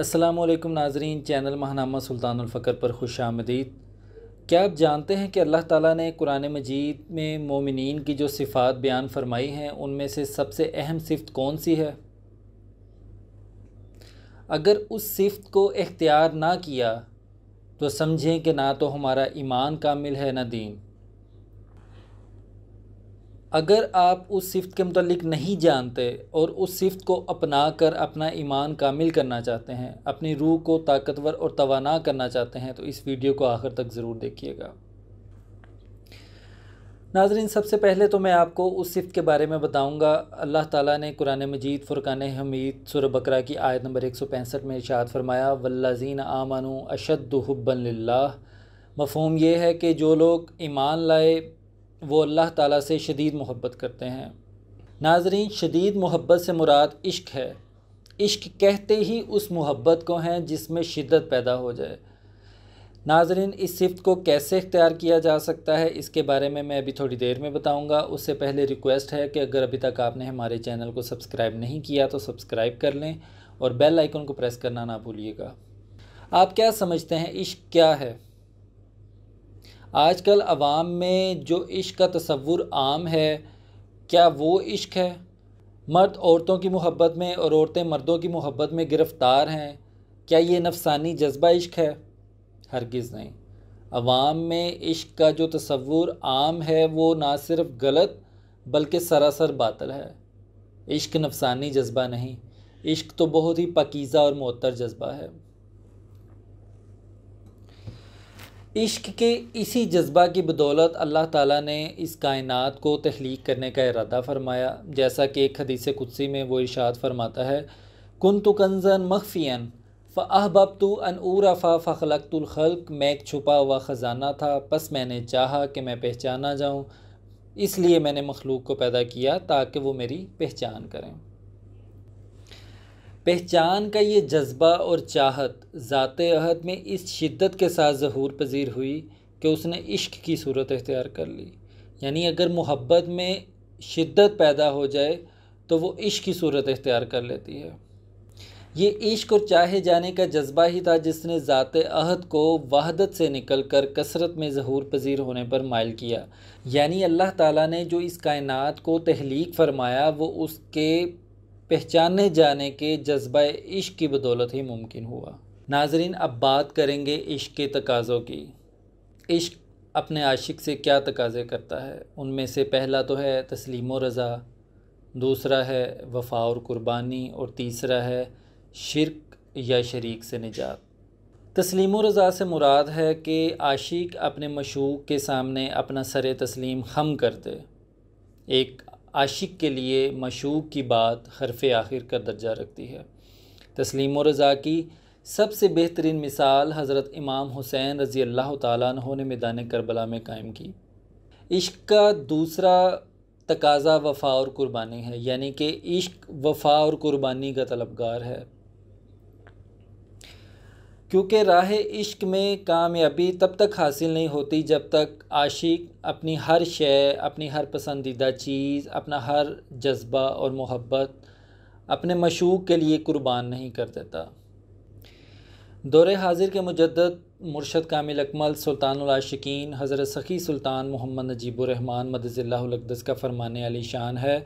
असलम नाजरीन चैनल महनामा सुल्तान फ़कर पर खुश आमदीद क्या आप जानते हैं कि अल्लाह ताला ने कुरान मजीद में मोमिन की जो सिफ़ात बयान फरमाई हैं उनमें से सबसे अहम सिफत कौन सी है अगर उस सिफत को इख्तियार ना किया तो समझें कि ना तो हमारा ईमान कामिल है ना दीन अगर आप उस सिफ्त के मतलब नहीं जानते और उस सिफ्त को अपना कर अपना ईमान कामिल करना चाहते हैं अपनी रूह को ताकतवर और तोाना करना चाहते हैं तो इस वीडियो को आखिर तक ज़रूर देखिएगा नाजरीन सबसे पहले तो मैं आपको उस सिफ्त के बारे में बताऊंगा अल्लाह ताला ने कुरान मजीद फ़ुरक़ान हमीद सुर बकरा की आयत नंबर 165 में इशाद फरमाया वल्लाजीन आमानु अशद हब्बन मफहम यह है कि जो लोग ईमान लाए वो अल्लाह ताला से शदीद मोहब्बत करते हैं नाजरीन शदीद मोहब्बत से मुराद इश्क है इश्क कहते ही उस मोहब्बत को हैं जिसमें शिद्दत पैदा हो जाए नाजरीन इस सिफ्त को कैसे इख्तियार किया जा सकता है इसके बारे में मैं अभी थोड़ी देर में बताऊंगा उससे पहले रिक्वेस्ट है कि अगर अभी तक आपने हमारे चैनल को सब्सक्राइब नहीं किया तो सब्सक्राइब कर लें और बेल आइकन को प्रेस करना ना भूलिएगा आप क्या समझते हैं इश्क क्या है आजकल आवाम में जो इश्क का तस्वुर आम है क्या वो इश्क है मर्द औरतों की मोहब्बत में और औरतें मर्दों की मोहब्बत में गिरफ़्तार हैं क्या ये नफसानी जज्बा इश्क है हरगिज़ नहीं अवाम में इश्क का जो तस्वुर आम है वो ना सिर्फ गलत बल्कि सरासर बातल है इश्क नफसानी जज्बा नहीं इश्क तो बहुत ही पकीज़ा और मअतर जज्बा है इश्क के इसी जज्बा की बदौलत अल्लाह ताला ने इस कायनात को तख्लीक करने का इरादा फरमाया जैसा कि एक हदीस कुदसी में वो इशात फरमाता है कन तो कंजन मखफ़ियन बब तो अनूरफ़ा फ़लकतुलखलक मैं एक छुपा हुआ ख़जाना था बस मैंने चाहा कि मैं पहचाना जाऊँ इसलिए मैंने मखलूक को पैदा किया ताकि वो मेरी पहचान करें पहचान का ये जज्बा और चाहत ज़ात अहद में इस शिद्दत के साथ जहूर पजीर हुई कि उसने इश्क की सूरत अख्तियार कर ली यानी अगर मोहब्बत में शिद्दत पैदा हो जाए तो वो इश्क की सूरत अख्तियार कर लेती है ये इश्क और चाहे जाने का जज्बा ही था जिसने ज़ात अहद को वहदत से निकल कर कसरत में जहूर पजीर होने पर मायल किया यानी अल्लाह ताला ने जो इस कायनात को तहलीक फरमाया वो उसके पहचाने जाने के जज्बा इश्क की बदौलत ही मुमकिन हुआ नाजरीन अब बात करेंगे इश्क के तकाज़ों की इश्क अपने आशिक से क्या तकाज़े करता है उनमें से पहला तो है तस्लीम रज़ा दूसरा है वफा और क़ुरबानी और तीसरा है शिरक या शरीक से निजात तस्लीम रज़ा से मुराद है कि आशिक अपने मशूक के सामने अपना सर तस्लीम खम कर दे एक आशिक के लिए मशूक की बात हरफ आखिर का दर्जा रखती है तस्लीम रज़ा की सबसे बेहतरीन मिसाल हज़रत इमाम हुसैन रज़ी अल्लाह तु ने मैदान करबला में कायम की इश्क का दूसरा तकाजा वफा और कुर्बानी है यानी कि इश्क वफा और कुर्बानी का तलबगार है क्योंकि राह इश्क में कामयाबी तब तक हासिल नहीं होती जब तक आशिक अपनी हर शय अपनी हर पसंदीदा चीज़ अपना हर जज्बा और मोहब्बत अपने मशूक के लिए कुर्बान नहीं कर देता दौर हाजिर के मुजद मुर्शद कामिल अकमल सुल्तानशिकीन हज़रत सखी सुल्तान मोहम्मद नजीबुररहमान मदज़ल्लाकदस का फरमाने आली शान है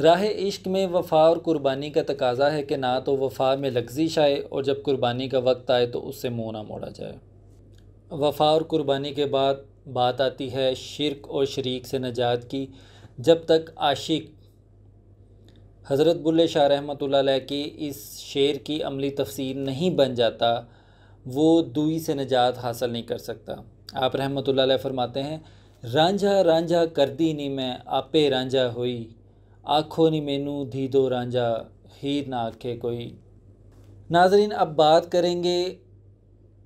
राह इश्क में वफ़ा और कुर्बानी का तकाजा है कि ना तो वफ़ा में लग्जिश आए और जब कुर्बानी का वक्त आए तो उससे मुँह ना मोड़ा जाए वफ़ा और कुर्बानी के बाद बात आती है शिरक और शरीक से नजात की जब तक आशिक हज़रत बुल्ले शाह रहमत की इस शेर की अमली तफसीर नहीं बन जाता वो दुई से नजात हासिल नहीं कर सकता आप रहमत फरमाते हैं रांझा रांझा कर दी नहीं मैं आपे रांझा हुई आँखों नहीं मैनू दो रांझा हीर ना आखे कोई नाजरीन अब बात करेंगे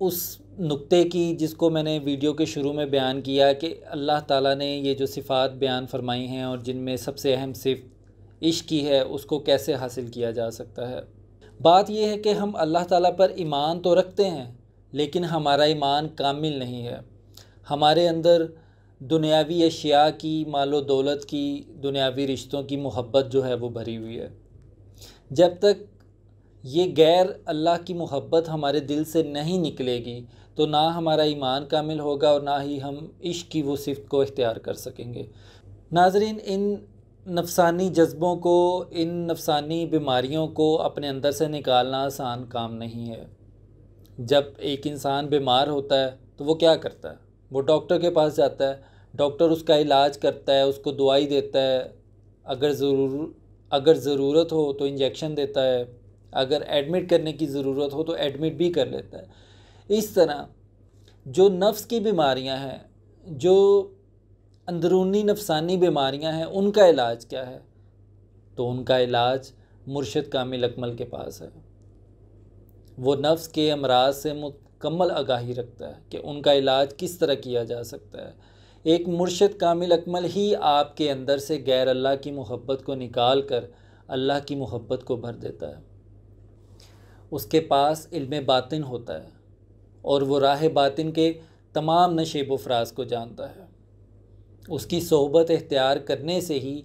उस नुक्ते की जिसको मैंने वीडियो के शुरू में बयान किया कि अल्लाह ताला ने ये जो सिफ़ात बयान फरमाई हैं और जिनमें सबसे अहम सिफ इश्क की है उसको कैसे हासिल किया जा सकता है बात यह है कि हम अल्लाह ताला पर ईमान तो रखते हैं लेकिन हमारा ईमान कामिल नहीं है हमारे अंदर दुनियावी अशिया की मालो दौलत की दुनियावी रिश्तों की मोहब्बत जो है वो भरी हुई है जब तक ये गैर अल्लाह की मोहब्बत हमारे दिल से नहीं निकलेगी तो ना हमारा ईमान कामिल होगा और ना ही हम इश्क की वो सिफत को इख्तियार कर सकेंगे नाजरीन इन नफसानी जज्बों को इन नफसानी बीमारियों को अपने अंदर से निकालना आसान काम नहीं है जब एक इंसान बीमार होता है तो वो क्या करता है वो डॉक्टर के पास जाता है डॉक्टर उसका इलाज करता है उसको दवाई देता है अगर ज़रूर अगर ज़रूरत हो तो इंजेक्शन देता है अगर एडमिट करने की ज़रूरत हो तो एडमिट भी कर लेता है इस तरह जो नफ्स की बीमारियां हैं जो अंदरूनी नफसानी बीमारियां हैं उनका इलाज क्या है तो उनका इलाज मुर्शद कामिल अकमल के पास है वो नफ्स के अमराज से मुकम्मल आगाही रखता है कि उनका इलाज किस तरह किया जा सकता है एक मुर्शद कामिल अकमल ही आपके अंदर से गैर अल्लाह की मोहब्बत को निकाल कर अल्लाह की मोहब्बत को भर देता है उसके पास इल्म बातिन होता है और वो राह बातिन के तमाम नशेब व को जानता है उसकी सोहबत इख्तियार करने से ही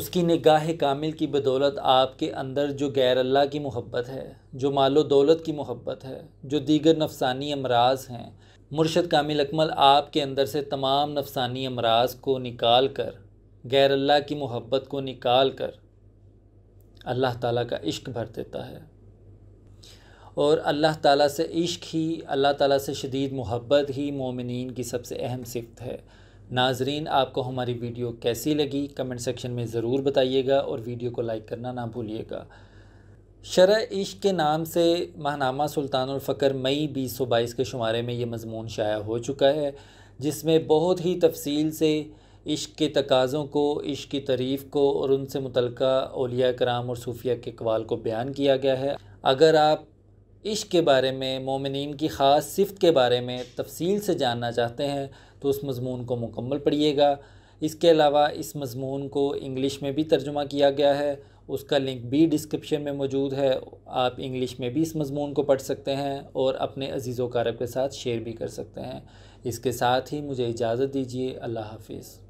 उसकी निगाह कामिल की बदौलत आपके अंदर जो गैर अल्लाह की मोहब्बत है जो मालो दौलत की मोहब्बत है जो दीगर नफसानी अमराज हैं मुर्शद कामिल अकमल आपके अंदर से तमाम नफसानी अमराज को निकाल कर गैर अल्लाह की मोहब्बत को निकाल कर अल्लाह ताला का इश्क भर देता है और अल्लाह ताला से इश्क ही अल्लाह ताला से शदीद मोहब्बत ही मोमिन की सबसे अहम सिफत है नाजरीन आपको हमारी वीडियो कैसी लगी कमेंट सेक्शन में ज़रूर बताइएगा और वीडियो को लाइक करना ना भूलिएगा शरा इश्क के नाम से महनामा सुल्तानफ़कर मई बीस सौ बाईस के शुमारे में ये मजमून शाया हो चुका है जिसमें बहुत ही तफसील से इश्क के तकाज़ों को इश्क की तरीफ़ को और उनसे मुतलक़ा अलिया कराम और सूफिया के कवाल को बयान किया गया है अगर आप इश्क के बारे में मोमिन की ख़ास सिफत के बारे में तफसील से जानना चाहते हैं तो उस मज़मून को मुकम्मल पढ़िएगा इसके अलावा इस मज़मून को इंग्लिश में भी तर्जुमा किया गया है उसका लिंक भी डिस्क्रिप्शन में मौजूद है आप इंग्लिश में भी इस मज़मून को पढ़ सकते हैं और अपने अजीज़ व कारब के साथ शेयर भी कर सकते हैं इसके साथ ही मुझे इजाज़त दीजिए अल्लाह हाफिज़